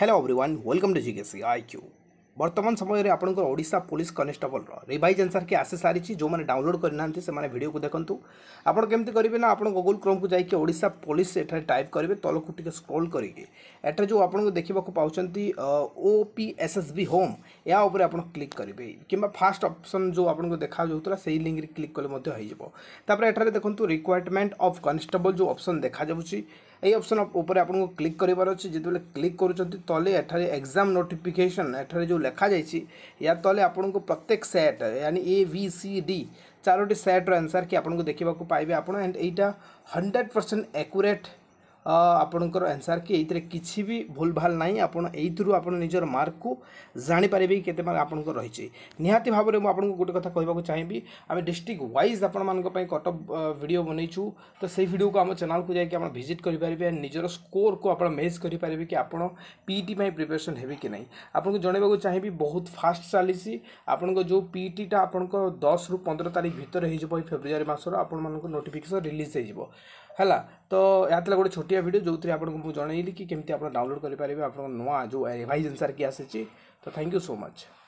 hello everyone welcome to GKC I Q ବର୍ତ୍ତମାନ ସମୟରେ ଆପଣଙ୍କର ଓଡ଼ିଶା ପୋଲିସ କନେଷ୍ଟବଲର ରିଭାଇଜ୍ ଆନ୍ସର୍ କି ଆସି ସାରିଛି ଯେଉଁମାନେ ଡାଉନଲୋଡ଼ କରିନାହାନ୍ତି ସେମାନେ ଭିଡ଼ିଓକୁ ଦେଖନ୍ତୁ ଆପଣ କେମିତି କରିବେ ନା ଆପଣ ଗୁଗୁଲ୍ କ୍ରୋମ୍କୁ ଯାଇକି ଓଡ଼ିଶା ପୋଲିସ ଏଠାରେ ଟାଇପ୍ କରିବେ ତଳକୁ ଟିକେ ସ୍କ୍ରୋଲ୍ କରିକି ଏଠାରେ ଯେଉଁ ଆପଣଙ୍କୁ ଦେଖିବାକୁ ପାଉଛନ୍ତି O P S S B home ଏହା ଉପରେ ଆପଣ କ୍ଲିକ୍ କରିବେ କିମ୍ବା ଫାର୍ଷ୍ଟ ଅପସନ୍ ଯେଉଁ ଆପଣଙ୍କୁ ଦେଖାଯାଉଥିଲା ସେହି ଲିଙ୍କରେ କ୍ଲିକ୍ କଲେ ମଧ୍ୟ ହୋଇଯିବ ତାପରେ ଏଠାରେ ଦେଖନ୍ତୁ ରିକ୍ୱାରମେଣ୍ଟ ଅଫ୍ କନେଷ୍ଟବଲ୍ ଯେଉଁ ଅପସନ୍ ଦେଖାଯାଉଛି এই অপসন উপরে আপনার ক্লিক করবার অছে যেতবে ক্লিক করছেন তলে এখানে এক্সাম নোটিফিকেসন এখানে যে লেখা যাই ইয়া তলে আপনার প্রত্যেক সেট यानी ए भि सी डी চারোটি সেট্র আনসার কি আপনার দেখা পাইবে আপনার এন্ড এইটা হন্ড্রেড परसेंट एकुरेट ଆପଣଙ୍କର ଆନ୍ସର୍ କି ଏଇଥିରେ କିଛି ବି ଭୁଲଭାଲ ନାହିଁ ଆପଣ ଏଇଥିରୁ ଆପଣ ନିଜର ମାର୍କକୁ ଜାଣିପାରିବେ କି କେତେ ମାର୍କ ଆପଣଙ୍କର ରହିଛି ନିହାତି ଭାବରେ ମୁଁ ଆପଣଙ୍କୁ ଗୋଟେ କଥା କହିବାକୁ ଚାହିଁବି ଆମେ ଡିଷ୍ଟ୍ରିକ୍ଟ ୱାଇଜ୍ ଆପଣମାନଙ୍କ ପାଇଁ କଟ୍ ଅଫ୍ ଭିଡ଼ିଓ ବନେଇଛୁ ତ ସେଇ ଭିଡ଼ିଓକୁ ଆମ ଚ୍ୟାନେଲ୍କୁ ଯାଇକି ଆପଣ ଭିଜିଟ୍ କରିପାରିବେ ନିଜର ସ୍କୋର୍କୁ ଆପଣ ମେଜ୍ କରିପାରିବେ କି ଆପଣ ପିଇଟି ପାଇଁ ପ୍ରିପାରେସନ୍ ହେବେ କି ନାହିଁ ଆପଣଙ୍କୁ ଜଣାଇବାକୁ ଚାହିଁବି ବହୁତ ଫାଷ୍ଟ ଚାଲିଛି ଆପଣଙ୍କ ଯେଉଁ ପିଇଟିଟା ଆପଣଙ୍କ ଦଶରୁ ପନ୍ଦର ତାରିଖ ଭିତରେ ହେଇଯିବ ଏଇ ଫେବୃଆରୀ ମାସର ଆପଣମାନଙ୍କୁ ନୋଟିଫିକେସନ୍ ରିଲିଜ୍ ହେଇଯିବ ହେଲା ତ ଏହା ଥିଲା ଗୋଟେ ଛୋଟିଆ ঘণ্ଟିয়া ভিଡ଼ିଓ ଯେଉଁଥିରେ ଆପଣଙ୍କୁ ମୁଁ ଜଣେଇଲି କି କେମିତି ଆପଣ ଡାଉନଲୋଡ଼୍ କରିପାରିବେ ଆପଣଙ୍କ ନୂଆ ଯେଉଁ ରିଭାଇଜ୍ ଏନ୍ସାର୍ କି ଆସିଛି ତ ଥ୍ୟାଙ୍କ ୟୁ ସୋ ମଚ୍